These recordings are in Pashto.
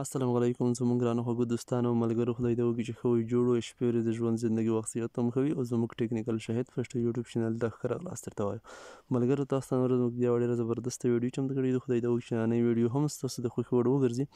السلام علیکم زموږ ګرانو خوږو دوستانو ملګرو خدای دې وکړي چې ښه وي جوړ وي شپې ورځې ژوند زندگي وخت زیات هم ښه وي او زموږ ټیکنیکل شاهد فرشته یوټیوب چینل ته ښه راغلاست درته وایم ملګرو تاسو ته نن ورځ موږ بیا ډېره زبردسته ویډیو چمتو کړې ده خدای دې وکړي چې نننۍ ویډیو هم ستاسو د خوښې وړ وګرځي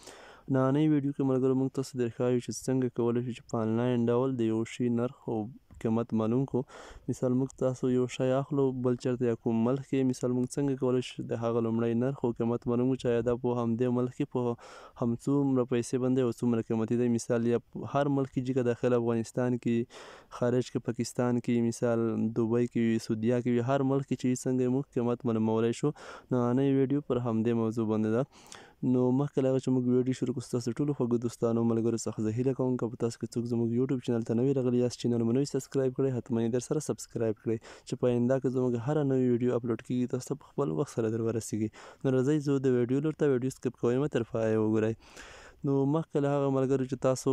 نننۍ ویډیو کې ملګرو موږ تاسو ته ښایو چې څنګه کولی شو چې په آنلاین ډول د یو شي نرخ او قیمت منونکو مثال موږ تاسو یو شی اخلو بل چیرته یا کوم ملک کې مثال موږ څنګه کولی شو د هغه لومړی نرخ او قیمت منونکو چا دا په همدې ملک کې په همڅومره پیسې باندې او څومره قیمت دی مثال یا هر ملک کې چې داخله افغانستان کې خارج کې پاکستان کې مثال دوبۍ کې سعودیا کې هر ملک کې چې څنګه موږ قیمت منمولای شو نو نه ویډیو پر همدې موضوع باندې ده نو مخکې له هغه چې موږ ویډیو شروع کړو ستاسو ټولو خوږو دوستانو ملګرو څخه زه هیله کوم که په تاسو کې څوک زموږ یوټیوب چینل ته نوی راغلی یاست چینل مو نوی سبسکرایب کړئ حتما یې درسره سبسکرایب کړئ چې په آینده کې زموږ هره نوې ویډیو اپلوډ کیږي تاسو ته په خپل وخت سره در ورسیږي نو راځئ زه د ویډیو لور ته ویډیو سکپ کوئ مه تر پایه وګورئ نو مخکې له هغه ملګرو چې تاسو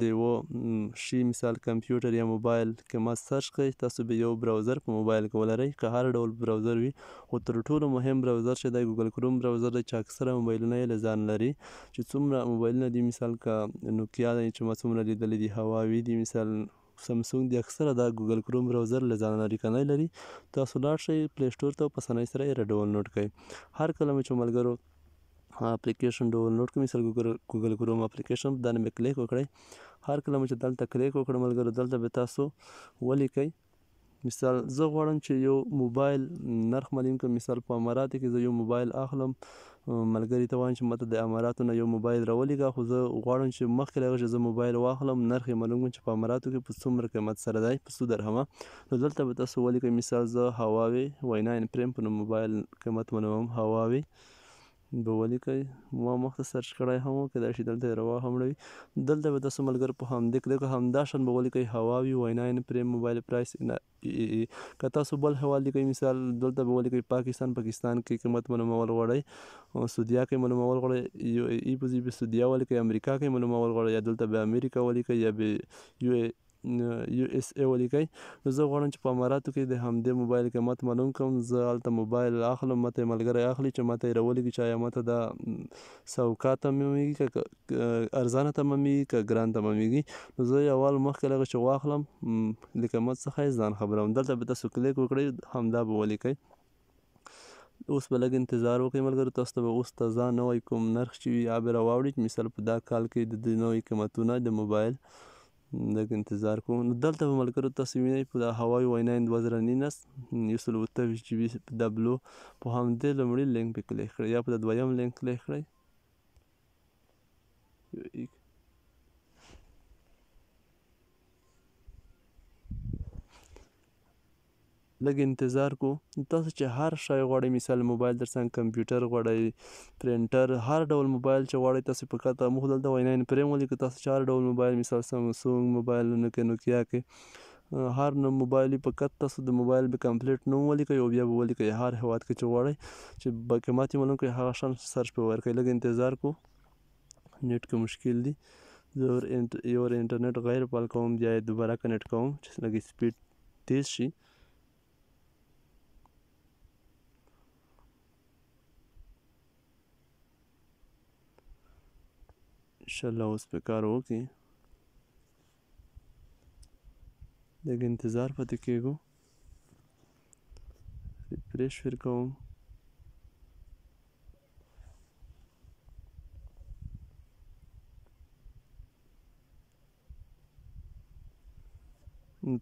د یوه شي مثال کمپیوټر یا موبایل کې ما سرچ کړئ تاسو به یو براوزر په موبایل کې ولرئ که هر ډول براوزر وي خو تر ټولو مهم براوزر چې دی ګوګل کروم براوزر دی چې اکثره موبایلونه یې له ځان لري چې څومره موبایلونه دي مثال کا نوکیا دی چې ما څومره لیدلی دي هواوي دي مثال سامسونګ دی اکثره دا ګوګل کروم براوزر له ځان لري کنه لري تاسو لاړ شئ پلی سٹور ته په اسانۍ سره یې ډاونلوډ کړئ هر کله چې ملګرو اپلیکیشن ډاونلوډ کوم مثال ګوګل کروم اپلیکیشن باندې مې کلیک وکړئ هر کله چې دلته کلیک وکړم ملګرو دلته به تاسو ولیکئ مثال زه غواړم چې یو موبایل نرخ معلوم کړم مثال په اماراتو کې زه یو موبایل اخلم ملګری ته وایم چې ماته د اماراتو نه یو موبایل راولېږه خو زه غواړم چې مخکې له چې زه موبایل واخلم نرخ یې معلوم کړم چې په اماراتو کې په څومره قیمت سره دی په څو درهمه نو دلته به تاسو ولیکئ مثال زه هواوی وای ناین پریم په نوم موبایل قیمت معلوموم هواوی به ولیکئ ما مخته سرچ کړی هم و کیدای شي دلته یې روا هم نه وي دلته به تاسو ملګرو په همدې کړی که همدا شان به ولیکئ هوا وي وینا یې پرې موبایل پرایس که تاسو بل هیواد لیکئ مثال دلته به ولیکئ پاکستان پاکستان کې قیمت معلومول غواړئ او سودیا کې معلومول غواړئ یو ای په سودیا ولیکئ امریکا کې معلومول غواړئ یا دلته به امریکا ولیکئ یا به یو یو ایس ای ولیکئ نو زه غواړم چې په اماراتو کې د همدې موبایل قیمت معلوم کړم زه هلته موبایل اخلم ماته یې ملګری اخلي چې ماته یې راولیږي چې آیا ماته دا سوکا تمامیږي که ارزانه تمامیږي که ګران تمامیږي نو زه اول مخکې له هغه چې واخلم له قیمت څخه یې ځان خبروم دلته به تاسو کلیک وکړئ همدا به ولیکئ اوس به لږ انتظار وکړئ ملګرو تاسو ته به اوس ته ځان نوی کوم نرخ چې وي یا به راواړئ مثال په دا کال کې د دې نوي قیمتونه د موبایل دلته انتظار کوم نو دلته به ملګرو تاسو وینئ په د هوایي وایناین دوه زره نولس یو سل اووه جی بي ډبلو په همدې لومړي لینک پې کلیک کړئ یا په د دویم لینک کلیک کړئ لږ انتظار کو تاسو چې هر شی غواړئ مثال موبایل در څنګه کمپیوټر غواړئ پرنټر هر ډول موبایل چې غواړئ تاسو په کاته مو دلته وایناین پریم ولیکو تاسو چار ډول موبایل مثال سامسونګ موبایل نو کې نوکیا کې هر نو موبایل په کټ تاسو د موبایل به کمپلیټ نو ولیکي او بیا به ولیکي هر هواد کې چوړی چې به قیمتي ملون کې هغه شان سرچ په ورکې لګ انتظار کو نت کې مشکل دی زور انټ یور انټرنیټ غیر پال کوم بیا دوباره کنیکټ کوم چې لګي سپیډ تیز شي انشاءالله اوس پرې کار وکړي لږ انتظار پاتې کیږو ریفریش فر کوم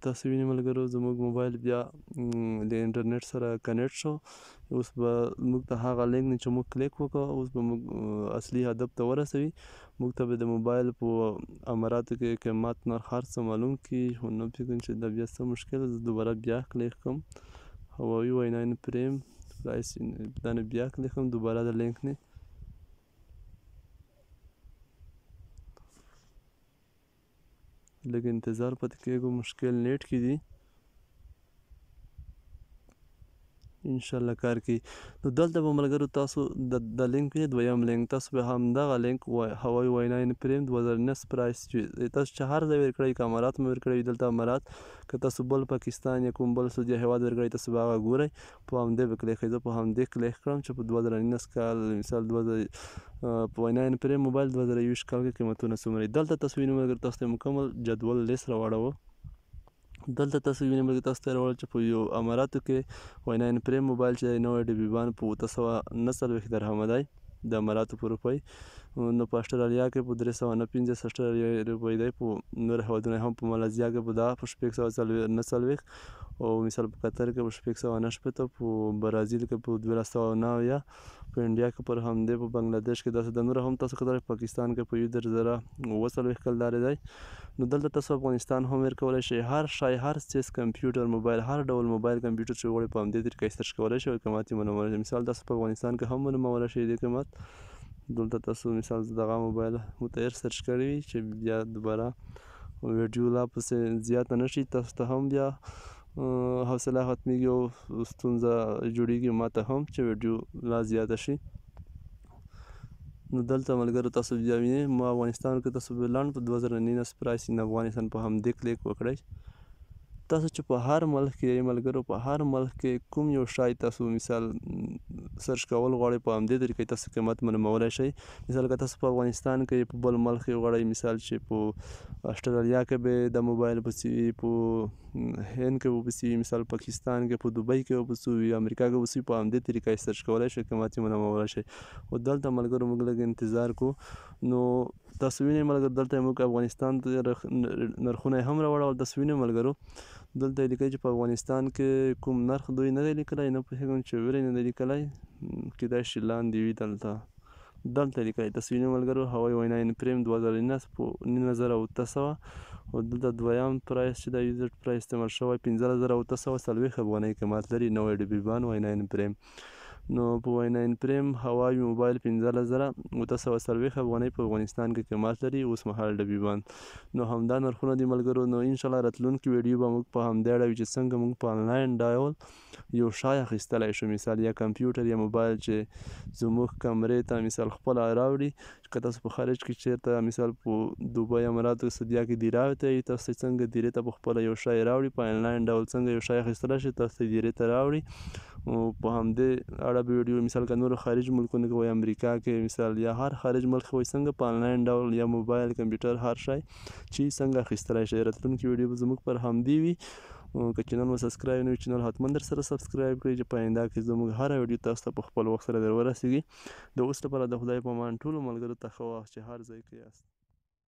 تاسویني ملګرو زموږ موبایل بیا د انټرنیټ سره کنیکټ شو اوس به موږ ته هغه لینک نه چې موږ کلیک وکړو اوس به موږ اصلي هدف ته ورسوي موږ ته به د موبایل په اماراتو کې قیمت نرخ هر څه معلوم کړي نو فکر چې دا بیا څه مشکل زه دوباره بیا کلیک کوم هواوي وای ناین پریم پرایس دانه بیا کلیک کوم دوباره د لینک نه لږ انتظار پاتې کېږو مشکل نیټ کې دی ان شاء الله کار کوي نو دلته به ملګرو تاسو د لینک یې دویم لینک تاسو به هم دغه لینک هوایي وینا ان پریم 2019 پرایس چې تاسو چهار ځای ورکړی کمرات مې ورکړی دلته امارات که تاسو بل پاکستان یا کوم بل سعودي هواد ورکړی تاسو به هغه ګورئ په همدې به کلیک زه په همدې کلیک کړم چې په 2019 کال مثال 2000 په وینا ان پریم موبایل 2020 کال کې قیمتونه څومره دلته تاسو وینئ مګر تاسو مکمل جدول لیست راوړو دلته تاسو وینئ ملګرو تاسو ته راوړل چې په یو اماراتو کې وای ناین پریم موبایل چې دی نوی ډبیبان په اوته سوه نه څلوېښت درهمه دی د اماراتو په روپۍ نو په اسټرالیا کې په درې سوه نه پنځه اسټرالیا روپۍ دی په نور هېوادونو هم په ملازیا کې په دا په شپږ سوه نه څلوېښت او مثال په قطر کې په شپږ سوه نهه شپېته په برازیل کې په دولس سوه نهه اویا په انډیا کې پر همدې په بنګلادیش کې داسې د نور هم تاسو کتلی پاکستان کې په یو در زره اووه څلوېښت کال دارې دی نو دلته تاسو افغانستان هم هیر کولی شئ هر شی هر څیز کمپیوټر موبایل هر ډول موبایل کمپیوټر چې غواړئ په همدې طریقه سرچ کولی شئ او قیمت یې منومولی مثال تاسو په افغانستان کې هم منومولی شئ دې قیمت دلته تاسو مثال دغه موبایل متیر سرچ کړی وي چې بیا دوباره ویډیو لا پسې زیاته نشي تاسو ته هم بیا حوصله ختمیږي او ستونزه جوړیږي ماته هم چې ویډیو لا زیاته شي نو دلته ملګرو تاسو بیا وینئ ما افغانستان کې تاسو بلاند په 2019 پرایس ان افغانستان په هم دې کلیک وکړئ تاسو چې په هر ملک کې ملګرو په هر ملک کې کوم یو شای تاسو مثال سرچ کول غواړئ په همدې طریقې تاسو قیمت معلومولی شئ مثال که تاسو په افغانستان کې په بل ملک کې غواړئ مثال چې په استرالیا کې به د موبایل پسې وي په هند کې وبسي مثال پاکستان کې په دوبۍ کې وبسو وي امریکا کې وبسي په همدې طریقې سرچ کولای شئ قیمت معلومولی شئ او دلته ملګرو موږ لږ انتظار کو نو تاسو وینئ ملګرو دلته موږ افغانستان نرخونه هم راوړل او تاسو وینئ ملګرو دلته لیکل چې په افغانستان کې کوم نرخ دوی نه دی لیکلی نه پوهېږم چې ولې نه دی لیکلی کیدای شي لاندې وي دلته دلته لیکلی تاسو وینئ ملګرو هوایي ویناین پریم دوه زره نولس زره اوته سوه او دلته دویم پرایس چې دا یوزټ پرایس استعمال شوی پنځلس زره اوته سوه څلوېښت افغانۍ قیمت لري نوی ډبیبان ویناین پریم نو په وای ناین پریم هواوي موبایل پنځله زره اته سوه څلوېښت افغانۍ په افغانستان کې قیمت لري اوس مهال ډبي بند نو همدا نرخونه دي ملګرو نو انشاءالله راتلونکي ویډیو به موږ په همدې اړه وي چې څنګه موږ په آنلاین ډایل یو شای اخیستلی شو مثال یا کمپیوټر یا موبایل چې زموږ کمرې ته مثال خپله راوړي که تاسو په خارج کې چیرته مثال په دوبۍ اماراتو سعودیا کې دی راوته تاسو څنګه دیرې ته په خپل یو شای راوړي په انلاین ډول څنګه یو شای اخیستلی شي تاسو دیرې ته راوړي او په همدې اړه به ویډیو مثال که نور خارج ملکونو کې وایي امریکا کې مثال یا هر خارج ملک وایي څنګه په انلاین ډول یا موبایل کمپیوټر هر شی چې څنګه اخیستلی شي راتلونکي ویډیو به زموږ پر همدې وي که چینل مو سبسکرایب نه چینل حتما در سره سبسکرایب کړئ چې پاینده کې زموږ هر ویډیو تاسو ته په خپل وخت سره در ورسیږي د اوس لپاره د خدای په مان ټولو ملګرو ته ښه وخت چې هر ځای کې یاست